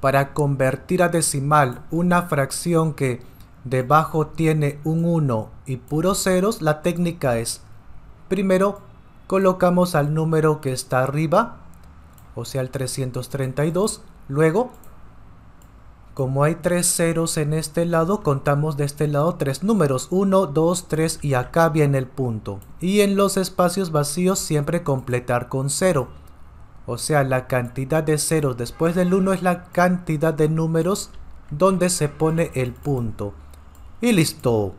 para convertir a decimal una fracción que debajo tiene un 1 y puros ceros, la técnica es, primero colocamos al número que está arriba, o sea el 332, luego, como hay tres ceros en este lado, contamos de este lado tres números, 1, 2, 3 y acá viene el punto. Y en los espacios vacíos siempre completar con 0. O sea, la cantidad de ceros después del 1 es la cantidad de números donde se pone el punto. Y listo.